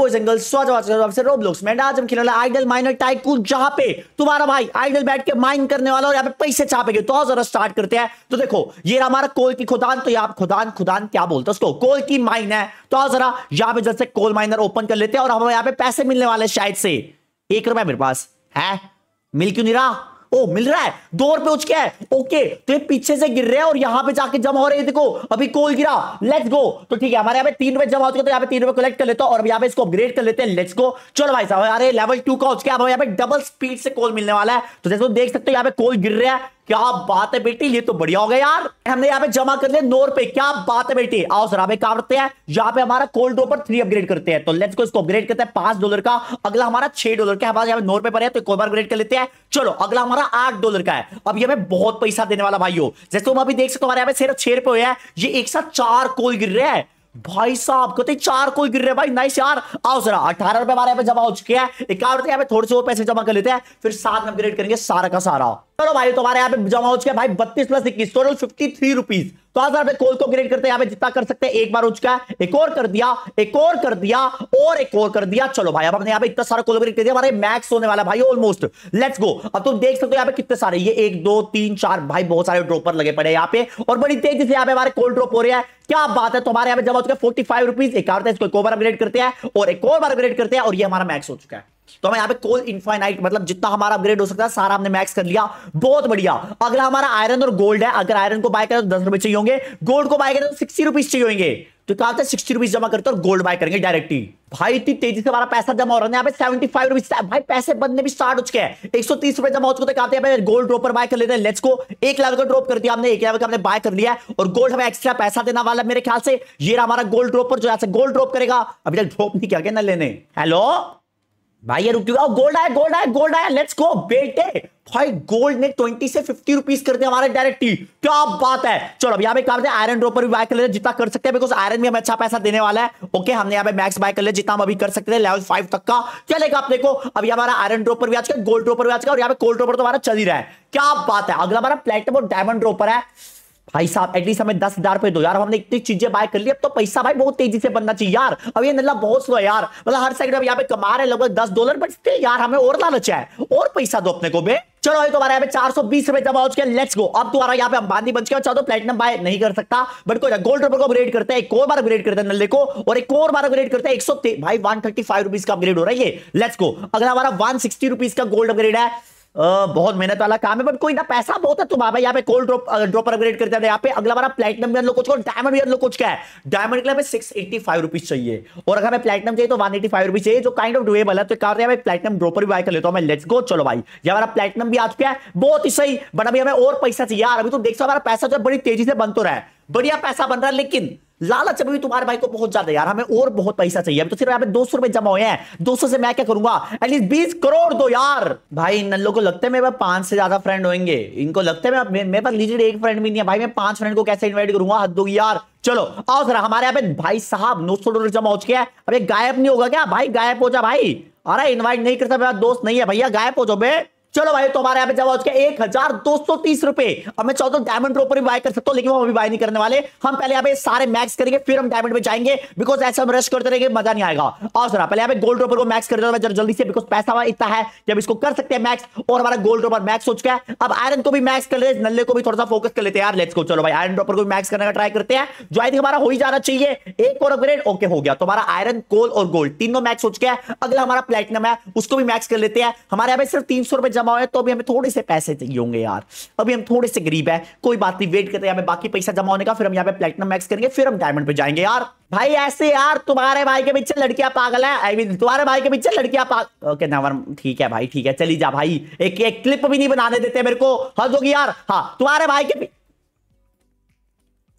Boys angle स्वागत Roblox में आज हम खेलने वाला आइडल माइनर टाइकून जहां पे तुम्हारा भाई आइडल बैठ के माइन करने वाला और यहाँ पे पैसे छापेंगे तो जरा स्टार्ट करते हैं तो देखो ये हमारा कोल की खुदान तो यहाँ खुदान खुदान क्या बोलते उसको कोल की माइन है तो जरा यहाँ पे जैसे कोल माइनर ओपन कर लेते हैं और हमें यहाँ पे पैसे मिलने वाले शायद से एक रुपया मेरे पास है मिल क्यों नहीं रहा ओ मिल रहा है दो रुपए उच गया है ओके तो ये पीछे से गिर रहे हैं और यहां पे जाके जमा हो रहे हैं देखो अभी कोल गिरा लेट्स गो तो ठीक है हमारे यहाँ पे तीन रुपए जमा हो चुके तो यहाँ पे तीन रुपए कलेक्ट कर लेता हूँ और यहाँ पे इसको अपग्रेड कर लेते हैं लेट्स गो चलो भाई साहब अरे लेवल टू का उच गया यहाँ पे डबल स्पीड से कोल मिलने वाला है तो जैसे देख सकते हो यहाँ पे कोल गिर रहा है क्या बात है बेटी ये तो बढ़िया हो गया यार हमने यहाँ पे जमा कर लिया नौ रुपए क्या बात है बेटी आओ सर आप काम करते हैं यहाँ पे हमारा कोल्ड पर थ्री अपग्रेड करते हैं तो लेट्स को इसको अपग्रेड करते हैं पांच डॉलर का अगला हमारा छह डॉलर का हमारे यहाँ पे नौ रुपए पर है तो एक बार अपग्रेड कर लेते हैं चलो अगला हमारा आठ डॉलर का है अब ये हमें बहुत पैसा देने वाला भाई हो जैसे तुम अभी देख सकते हमारे यहाँ पे सिर्फ छह रुपए हुए हैं ये एक साथ चार कोल गिर रहे हैं भाई साहब कहते चार कोई गिर रहे भाई नाइस यार आओ जरा अठारह रुपए हमारे यहाँ पे जमा हो चुके हैं इक्यावन रुपए यहाँ पे थोड़े से वो पैसे जमा कर लेते हैं फिर साथ अपग्रेड करेंगे सारा का सारा चलो भाई तुम्हारे यहाँ पे जमा हो चुका भाई बत्तीस प्लस इक्कीस टोटल फिफ्टी थ्री रुपीज तो आज आपने कोल को क्रिएट करते हैं यहाँ पे जितना कर सकते हैं एक बार हो चुका है एक और कर दिया एक और कर दिया और एक और कर दिया चलो भाई अब हमने यहाँ पे इतना सारा कोल क्रिएट कर दिया हमारे मैक्स होने वाला भाई ऑलमोस्ट लेट्स गो अब तुम देख सकते हो यहाँ पे कितने सारे ये एक दो तीन चार भाई बहुत सारे ड्रोपर लगे पड़े यहाँ पे और बड़ी तेजी से यहाँ पे हमारे कोल ड्रोप हो रहा है क्या बात है तुम्हारे यहाँ पे जमा हो चुका है फोर्टी फाइव रुपीज एक और बार अपग्रेड करते हैं और एक और बार अपग्रेड करते हैं और ये हमारा मैक्स हो चुका है तो हमें यहाँ पे कोल इनफाइनाइट मतलब जितना हमारा अपग्रेड हो सकता है सारा हमने मैक्स कर लिया बहुत बढ़िया अगला हमारा आयरन और गोल्ड है अगर आयरन को बाय करें तो दस रुपए चाहिए होंगे गोल्ड को बाय करें तो सिक्सटी रुपीज चाहिए होंगे तो क्या होता है सिक्सटी रुपीज जमा करते और गोल्ड बाय करेंगे डायरेक्टली भाई इतनी तेजी से हमारा पैसा जमा हो रहा है यहाँ पे सेवेंटी फाइव रुपीज भाई पैसे बनने भी स्टार्ट हो चुके हैं एक सौ तीस रुपए जमा हो चुके हैं हैं गोल्ड ड्रॉपर बाय कर लेते हैं लेट्स को एक लाख का ड्रॉप कर दिया हमने एक लाख हमने बाय कर लिया और गोल्ड हमें एक्स्ट्रा पैसा देना वाला है मेरे ख्याल से ये हमारा गोल्ड ड्रॉपर जो है गोल्ड ड्रॉप करेगा अभी तक ड्रॉप नहीं किया गया ना लेने हेलो भाई ये रुक चुका गोल्ड आया गोल्ड आया गोल्ड आया लेट्स गो बेटे भाई गोल्ड ने 20 से 50 रुपीस कर दिया हमारे डायरेक्ट क्या बात है चलो अब यहाँ पे काम आयरन ड्रॉपर भी बाय कर ले जितना कर सकते हैं बिकॉज आयरन भी हमें अच्छा पैसा देने वाला है ओके हमने यहाँ पे मैक्स बाय कर लिया जितना हम अभी कर सकते हैं लेवल फाइव तक का चलेगा आप देखो अभी हमारा आयरन ड्रॉपर भी आज का गोल्ड रोपर भी आज का और यहाँ पे गोल्ड रोपर तो हमारा चल ही रहा है क्या बात है अगला हमारा प्लेटम और डायमंड रोपर है भाई साहब एटलीस्ट हमें दस हजार रुपए दो यार हमने इतनी चीजें बाय कर ली अब तो पैसा भाई बहुत तेजी से बनना चाहिए यार अब ये नल्ला बहुत स्लो है यार मतलब हर सेकंड यहाँ पे कमा रहे लगभग दस डॉलर बट स्टिल यार हमें और लाना है और पैसा दो अपने को बे चलो ये तुम्हारा तो यहाँ पे चार सौ बीस रुपए जमा हो चुके लेट्स गो अब तुम्हारा यहाँ पे अंबानी बच गया चाहो तो प्लेटिनम बाय नहीं कर सकता बट कोई गोल्ड रुपए को अपग्रेड करते हैं एक और बार अपग्रेड करते हैं नल्ले को और एक और बार अपग्रेड करते हैं एक सौ भाई वन थर्टी फाइव रुपीज का अपग्रेड हो रहा है ये लेट्स गो अगला हमारा वन सिक्सटी रुपीज का गोल्ड अपग्रेड है बहुत मेहनत वाला काम है बट कोई ना पैसा बहुत है तुम्हारा यहाँ पे कोल्ड ड्रॉप ड्रॉपर अपग्रेड करते हैं यहाँ पे अगला बार प्लेटिनम भी हम कुछ डायमंड भी कुछ क्या है डायमंड के लिए हमें सिक्स एटी फाइव रुपीज चाहिए और अगर हमें प्लेटनम चाहिए तो वन एटी फाइव रुपीज चाहिए जो काइंड ऑफ डुएबल है तो क्या करते हैं प्लेटिनम ड्रॉपर भी बाय कर लेता हूँ मैं लेट्स गो चलो भाई ये हमारा प्लेटिनम भी आ चुका है बहुत ही सही बट अभी हमें और पैसा चाहिए यार अभी तो देख सो हमारा पैसा जो बड़ी तेजी से बन तो रहा है बढ़िया पैसा बन रहा है लेकिन लालच अभी तुम्हारे भाई को बहुत ज्यादा यार हमें और बहुत पैसा चाहिए अभी तो सिर्फ यहाँ पे दो सौ रुपए जमा हुए हैं दो सौ से मैं क्या करूंगा एटलीस्ट बीस करोड़ दो यार भाई इन लोगों को लगता है मेरे पास पांच से ज्यादा फ्रेंड होंगे इनको लगता है मेरे पास लीजिए एक फ्रेंड भी नहीं है भाई मैं पांच फ्रेंड को कैसे इन्वाइट करूंगा हद होगी यार चलो आओ सर हमारे यहाँ पे भाई साहब नौ सौ डॉलर जमा हो चुके हैं अब गायब नहीं होगा क्या भाई गायब हो जा भाई अरे इन्वाइट नहीं करता मेरा दोस्त नहीं है भैया गायब हो जाओ बे चलो भाई तुम्हारे तो यहाँ पे जमा हो चुका एक हजार दो सौ तीस रुपए अब मैं चाहता हूँ डायमंड पर भी बाय कर सकता हूँ लेकिन हम अभी बाय नहीं करने वाले हम पहले यहाँ पे सारे मैक्स करेंगे फिर हम डायमंड में जाएंगे बिकॉज ऐसे हम रश करते रहेंगे मजा नहीं आएगा और सर पहले यहाँ पे गोल्ड रोपर को मैक्स कर देता हूँ जल्दी से बिकॉज पैसा हुआ इतना है जब इसको कर सकते हैं मैक्स और हमारा गोल्ड रोपर मैक्स हो चुका है अब आयरन को भी मैक्स कर ले नल्ले को भी थोड़ा सा फोकस कर लेते हैं यार लेट्स को चलो भाई आयरन रोपर को मैक्स करने का ट्राई करते हैं जो आई थिंक हमारा हो ही जाना चाहिए एक और अपग्रेड ओके हो गया तुम्हारा आयरन कोल और गोल्ड तीनों मैक्स हो चुका है अगला हमारा प्लेटिनम है उसको भी मैक्स कर लेते हैं हमारे यहाँ पे सिर्फ तीन सौ रुपए जमा हुआ है तो अभी हमें थोड़े से पैसे चाहिए होंगे यार अभी हम थोड़े से गरीब है कोई बात नहीं वेट करते हैं हमें बाकी पैसा जमा होने का फिर हम यहाँ पे प्लेटिनम मैक्स करेंगे फिर हम डायमंड पे जाएंगे यार भाई ऐसे यार तुम्हारे भाई के पीछे लड़कियां पागल है आई मीन तुम्हारे भाई के पीछे लड़कियां पागल ओके नवर ठीक है भाई ठीक है चली जा भाई एक एक क्लिप भी नहीं बनाने देते मेरे को हज होगी यार हाँ तुम्हारे भाई के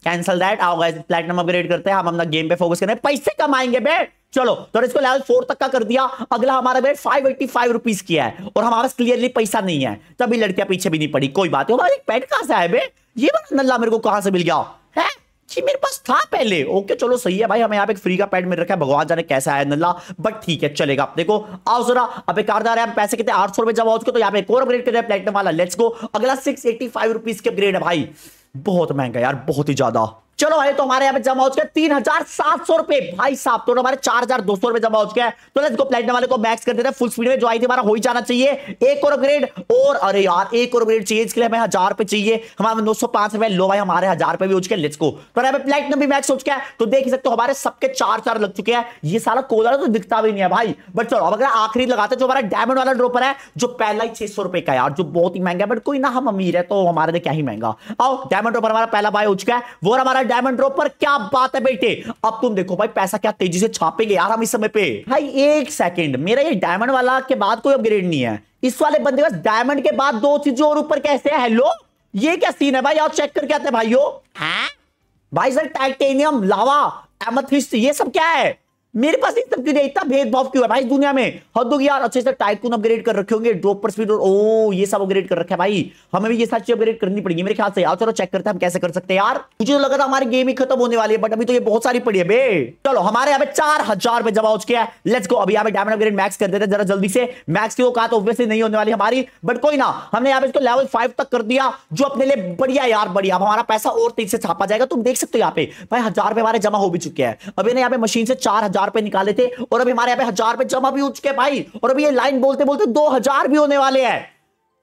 कैंसल दैट आओ गाइस प्लेटिनम अपग्रेड करते हैं हम अपना गेम पे फोकस करें पैसे कमाएंगे बेट चलो तो इसको लेवल फोर तक का कर दिया अगला हमारा bet five eighty five rupees किया है और हमारे पास क्लियरली पैसा नहीं है तभी लड़कियां पीछे भी नहीं पड़ी कोई बात नहीं हमारा पेट कहां से आए ये बड़ा नल्ला मेरे को कहां से मिल गया है जी मेरे पास था पहले ओके चलो सही है भाई हमें यहाँ पे फ्री का पैड मिल रखा है भगवान जाने कैसा है नल्ला बट ठीक है चलेगा अपने को आओ जरा अब कारदार है पैसे कितने आठ सौ रुपए जमा हो चुके तो यहाँ पे एक और अपग्रेड कर रहे हैं प्लेटिनम वाला लेट्स गो अगला सिक्स एट्टी फाइव रुपीज के अपग्रेड है भाई बहुत महंगा यार बहुत ही ज्यादा चलो भाई तो हमारे यहाँ पे जमा हो चुका है तीन हजार सात सौ रुपए भाई साहब तो हमारे चार हजार दो सौ रुपए जमा हो चुका है तो लेट्स गो प्लेटिनम वाले को मैक्स कर देते हैं फुल स्पीड में जो आई थी हमारा हो ही जाना चाहिए एक और अपग्रेड और अरे यार एक और अपग्रेड चाहिए इसके लिए हमें हजार रुपए चाहिए हमारे दो सौ पांच रुपए लो भाई हमारे हजार रुपए भी हो चुके हैं लेट्स गो तो यहाँ पे प्लेटिनम भी मैक्स हो चुका है तो देख सकते हो हमारे सबके चार चार लग चुके हैं ये सारा कोलर तो दिखता भी नहीं है भाई बट चलो अब अगर आखिरी लगाते जो हमारा डायमंड वाला ड्रोपर है जो पहला ही छह सौ रुपए का यार जो बहुत ही महंगा है बट कोई ना हम अमीर है तो हमारे लिए क्या ही महंगा आओ डायमंड ड्रोपर हमारा पहला भाई हो चुका है वो हमारा डायमंड ड्रॉप पर क्या बात है बेटे अब तुम देखो भाई पैसा क्या तेजी से छापेंगे यार हम इस समय पे भाई एक सेकंड मेरा ये डायमंड वाला के बाद कोई अपग्रेड नहीं है इस वाले बंदे बस डायमंड के बाद दो चीजें और ऊपर कैसे है हेलो ये क्या सीन है भाई आप चेक करके आते हैं भाइयों हाँ? भाई सर टाइटेनियम लावा एमथिस्ट ये सब क्या है मेरे पास इन सब नहीं इतना भेदभाव क्यों है भाई दुनिया में हद होगी यार अच्छे से टाइकून अपग्रेड कर रखे होंगे ड्रॉप पर स्पीड और ओ ये सब अपग्रेड कर रखे है भाई हमें भी ये सारी चीज अपग्रेड करनी पड़ेगी मेरे ख्याल से यार चलो चेक करते हैं हम कैसे कर सकते हैं यार मुझे तो लगा था हमारी गेम ही खत्म होने वाली है बट अभी तो ये बहुत सारी पड़ी है बे चलो हमारे यहाँ पे चार हजार रुपए जमा हो चुके हैं लेट्स गो अभी यहाँ पे डायमंड अपग्रेड मैक्स कर देते हैं जरा जल्दी से मैक्स की वो कहा तो ऑब्वियसली नहीं होने वाली हमारी बट कोई ना हमने यहाँ पे इसको लेवल फाइव तक कर दिया जो अपने लिए बढ़िया यार बढ़िया अब हमारा पैसा और तेज से छापा जाएगा तुम देख सकते हो यहाँ पे भाई हजार रुपये हमारे जमा हो भी चुके हैं अभी ना यहाँ पे मशीन से चार हजार रुपए निकाले थे और अभी हमारे यहाँ पे हजार रुपए जमा भी हो चुके भाई और अभी ये लाइन बोलते बोलते दो हजार भी होने वाले हैं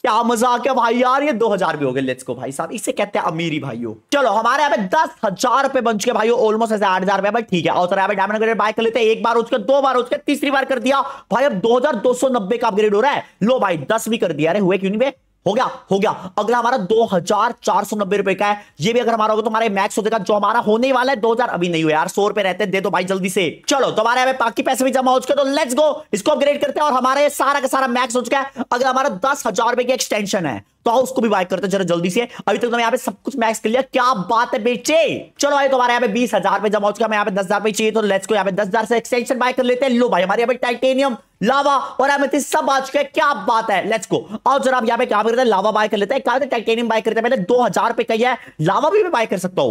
क्या मजाक क्या भाई यार ये दो हजार भी हो गए लेट्स को भाई साहब इसे कहते हैं अमीरी भाइयों चलो हमारे यहाँ पे दस हजार रुपए बन चुके भाई ऑलमोस्ट ऐसे आठ हजार रुपए भाई ठीक है और सर डायमंड बाय कर लेते हैं एक बार उसके दो बार उसके तीसरी बार कर दिया भाई अब दो हजार दो सौ नब्बे का अपग्रेड हो रहा है लो भाई दस भी कर दिया अरे हुए क्यों नहीं भाई हो गया हो गया अगला हमारा दो हजार चार सौ नब्बे रुपए का है ये भी अगर हमारा होगा तो हमारे मैक्स हो जाएगा जो हमारा होने वाला है दो हजार अभी नहीं हुआ यार सौ रुपए रहते दे दो भाई जल्दी से चलो तो हमारे हमें बाकी पैसे भी जमा हो चुके तो लेट्स गो इसको अपग्रेड करते हैं और हमारे सारा का सारा मैक्स हो चुका है अगला हमारा दस हजार रुपए की एक्सटेंशन है तो आओ उसको भी बाय करते जरा जल्दी से अभी तक तो यहाँ पे सब कुछ मैक्स कर लिया क्या बात है बेचे चलो भाई तुम्हारे तो यहाँ पे बीस हजार पे जमा हो चुका पे दस हजार पे चाहिए तो लेट्स को यहाँ पे दस हजार तो से एक्सटेंशन बाय कर लेते हैं लो भाई हमारे यहाँ पे टाइटेनियम लावा और एमेथिस सब आ चुके हैं क्या बात है लेट्स गो और जरा यहाँ पे क्या करते हैं लावा बाय कर लेते हैं क्या टाइटेनियम बाय करते हैं मैंने दो हजार पे कही है लावा भी मैं बाय कर सकता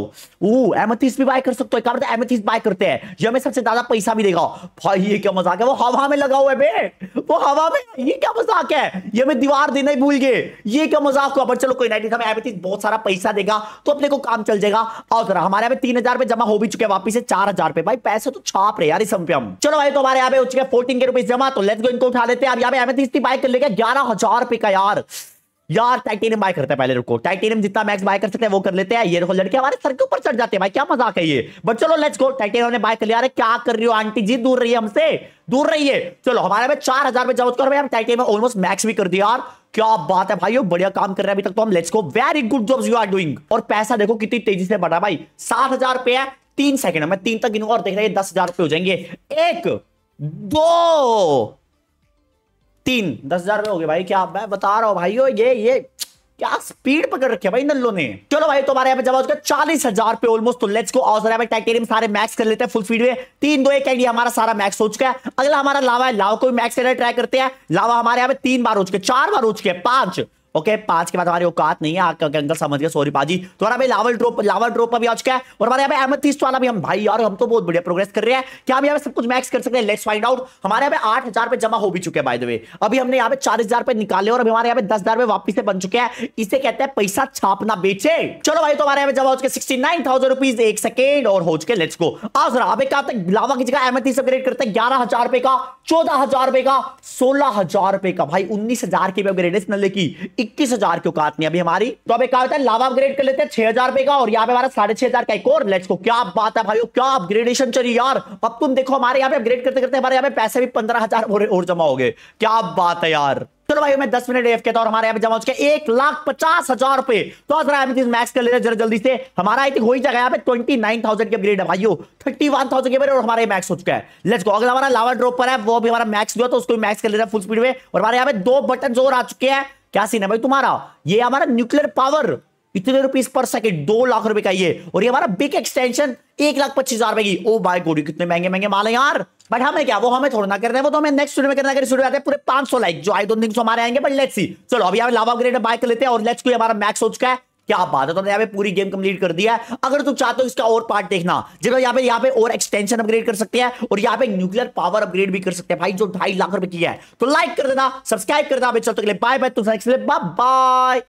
हूँ एमथिस भी बाय कर सकता हूँ क्या करते एमेथिस बाय करते हैं ये हमें सबसे ज्यादा पैसा भी देगा भाई ये क्या मजाक है वो हवा में लगा हुआ है वो हवा में ये क्या मजाक है ये हमें दीवार देना ही भूल गए ये क्या मजाक हुआ पर चलो कोई नहीं हमें एबेथिक बहुत सारा पैसा देगा तो अपने को काम चल जाएगा और जरा हमारे यहाँ पे तीन हजार जमा हो भी चुके वापिस से चार हजार पे भाई पैसे तो छाप रहे यार हम चलो भाई तो हमारे यहाँ पे चुके फोर्टीन के रुपीज जमा तो लेट गो इनको उठा लेते हैं यहाँ पे एबेथिक बाइक कर लेगा ग्यारह हजार रुपए का यार यार टाइटेनियम बाय करते हैं पहले रुको टाइटेनियम जितना मैक्स बाय कर सकते हैं वो कर लेते हैं ये देखो लड़के हमारे सर के ऊपर चढ़ जाते हैं भाई क्या मजाक है ये बट चलो लेट्स गो टाइटेनियम ने बाय कर लिया अरे क्या कर रही हो आंटी जी दूर रही है हमसे दूर रही है चलो हमारे में चार हजार में जाओ करो भाई हम टाइटेनियम ऑलमोस्ट मैक्स भी कर दिया यार क्या बात है भाई बढ़िया काम कर रहे हैं अभी तक तो हम let's go very good jobs you are doing और पैसा देखो कितनी तेजी से बढ़ा भाई सात हजार रुपए है तीन सेकंड मैं तीन तक गिनूंगा और देख रहे दस हजार रुपए हो जाएंगे एक दो तीन दस हजार रुपए हो गए भाई क्या मैं बता रहा हूं भाई ये ये क्या स्पीड पकड़ रखी है भाई नल्लो ने चलो भाई तुम्हारे यहाँ पे जमा हो चुका चालीस हजार पे ऑलमोस्ट तो लेट्स को और है भाई टाइटेरियम सारे मैक्स कर लेते हैं फुल स्पीड में तीन दो एक आइडिया हमारा सारा मैक्स हो चुका है अगला हमारा लावा है लाव को भी मैक्स करना ट्राई करते हैं लावा हमारे यहाँ पे तीन बार हो चुके चार बार हो चुके हैं पांच ओके पांच के बाद हमारी औकात नहीं है आपके अंकल समझ गए सॉरी पाजी तो हमारा भाई लावल ड्रॉप लावल ड्रॉप पर भी आ चुका है और हमारे यहाँ अहमद तीस वाला भी हम भाई यार हम तो बहुत बढ़िया प्रोग्रेस कर रहे हैं क्या हम यहाँ सब कुछ मैक्स कर सकते हैं लेट्स फाइंड आउट हमारे यहाँ पे आठ हजार रुपये जमा हो भी चुके हैं बाय द वे अभी हमने यहाँ पे चार हजार रुपये निकाले और अभी हमारे यहाँ पे दस हजार रुपये वापस से बन चुके हैं इसे कहते हैं पैसा छापना बेचे चलो भाई तो हमारे यहाँ पे जमा हो चुके सिक्सटी नाइन थाउजेंड रुपीज एक सेकेंड और हो चुके लेट्स गो आज जरा अब कहा तक लावा की जगह अहमद तीस अपग्रेड करते हैं ग्यारह हजार रुपये का चौदह हजार रुपये का सोलह हजार रुपये का भाई उन्नीस हजार की अपग्रेडेशन की इक्कीस हजार क्यों कहा अभी हमारी तो अब एक होता है लाभ अपग्रेड कर लेते हैं छह हजार रुपए का और यहाँ पे हमारा साढ़े छह हजार का एक और लेट्स को क्या बात है भाई क्या अपग्रेडेशन चलिए यार अब तुम देखो हमारे यहाँ पे अपग्रेड करते करते हमारे यहाँ पे पैसे भी पंद्रह हजार और जमा हो गए क्या बात है यार चलो भाई मैं दस मिनट एफ के था और हमारे यहाँ पे जमा हो चुके एक लाख पचास हजार रुपए तो जरा अभी मैक्स कर लेते जरा जल्दी से हमारा आई थिंक हो ही जाएगा यहाँ पे ट्वेंटी नाइन थाउजेंड के ग्रेड है भाइयों थर्टी वन थाउजेंड के बारे और हमारे मैक्स हो चुका है लेट्स गो अगर हमारा लावा ड्रॉप पर है वो भी हमारा मैक्स हुआ तो उसको मैक्स कर लेते हैं फुल स्पीड में और हमारे यहाँ पे दो बटन जोर आ चुके हैं क्या सीन है भाई तुम्हारा ये हमारा न्यूक्लियर पावर इतने रुपीज पर सेकंड दो लाख रुपए का ये और ये हमारा बिग एक्सटेंशन एक लाख पच्चीस हजार रुपए की ओ बाई गोरी कितने महंगे महंगे माल है यार बट हमें क्या वो हमें थोड़ा ना करना है वो तो हमें नेक्स्ट में करना स्टूडियो आते हैं पूरे पांच सौ लाइक जो आई दो हमारे आएंगे बट लेट्स सी चलो अभी हम लावा ग्रेड बाइक लेते हैं और लेट्स को हमारा मैक्स हो चुका है क्या बात है तो यहाँ पे पूरी गेम कंप्लीट कर दिया है अगर तुम चाहते हो इसका और पार्ट देखना जब यहाँ पे यहाँ पे और एक्सटेंशन अपग्रेड कर सकते हैं और यहाँ पे न्यूक्लियर पावर अपग्रेड भी कर सकते हैं भाई जो ढाई लाख रुपए की है तो लाइक कर देना सब्सक्राइब कर देना बाय बाय बाय